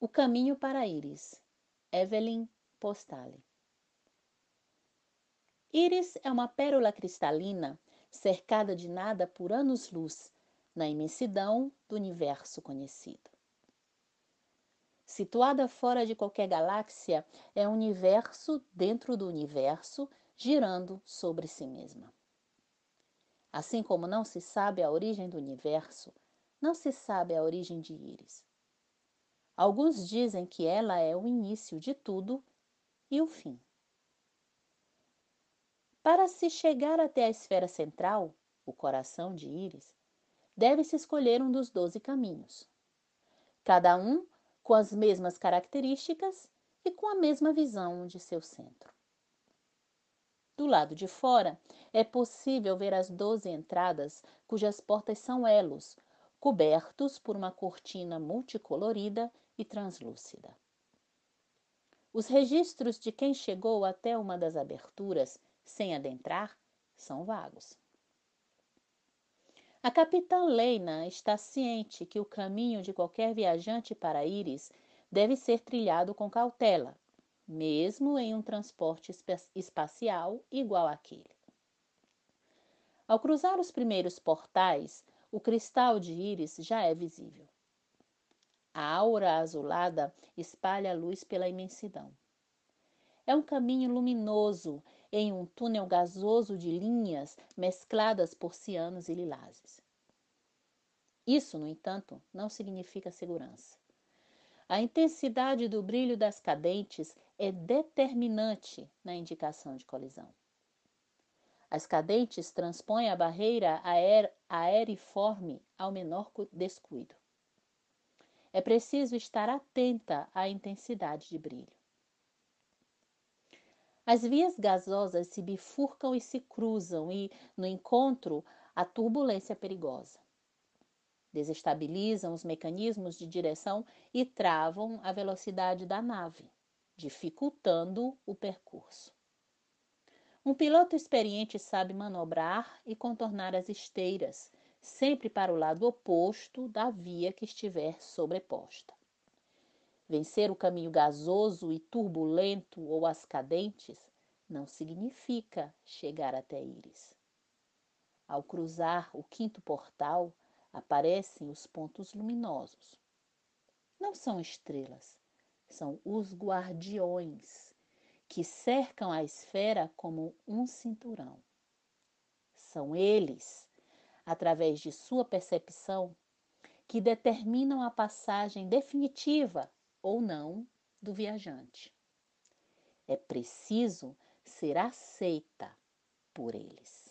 O Caminho para Iris, Evelyn Postale. Iris é uma pérola cristalina cercada de nada por anos-luz na imensidão do universo conhecido. Situada fora de qualquer galáxia, é um universo dentro do universo, girando sobre si mesma. Assim como não se sabe a origem do universo, não se sabe a origem de Iris. Alguns dizem que ela é o início de tudo e o fim. Para se chegar até a esfera central, o coração de Íris, deve-se escolher um dos doze caminhos, cada um com as mesmas características e com a mesma visão de seu centro. Do lado de fora, é possível ver as doze entradas cujas portas são elos cobertos por uma cortina multicolorida e translúcida. Os registros de quem chegou até uma das aberturas sem adentrar são vagos. A capitã Leina está ciente que o caminho de qualquer viajante para Íris deve ser trilhado com cautela, mesmo em um transporte espacial igual àquele. Ao cruzar os primeiros portais, o cristal de íris já é visível. A aura azulada espalha a luz pela imensidão. É um caminho luminoso em um túnel gasoso de linhas mescladas por cianos e lilazes. Isso, no entanto, não significa segurança. A intensidade do brilho das cadentes é determinante na indicação de colisão. As cadentes transpõem a barreira aeriforme ao menor descuido. É preciso estar atenta à intensidade de brilho. As vias gasosas se bifurcam e se cruzam, e, no encontro, a turbulência é perigosa. Desestabilizam os mecanismos de direção e travam a velocidade da nave, dificultando o percurso. Um piloto experiente sabe manobrar e contornar as esteiras, sempre para o lado oposto da via que estiver sobreposta. Vencer o caminho gasoso e turbulento ou as cadentes não significa chegar até Íris. Ao cruzar o quinto portal, aparecem os pontos luminosos. Não são estrelas, são os guardiões que cercam a esfera como um cinturão. São eles, através de sua percepção, que determinam a passagem definitiva ou não do viajante. É preciso ser aceita por eles.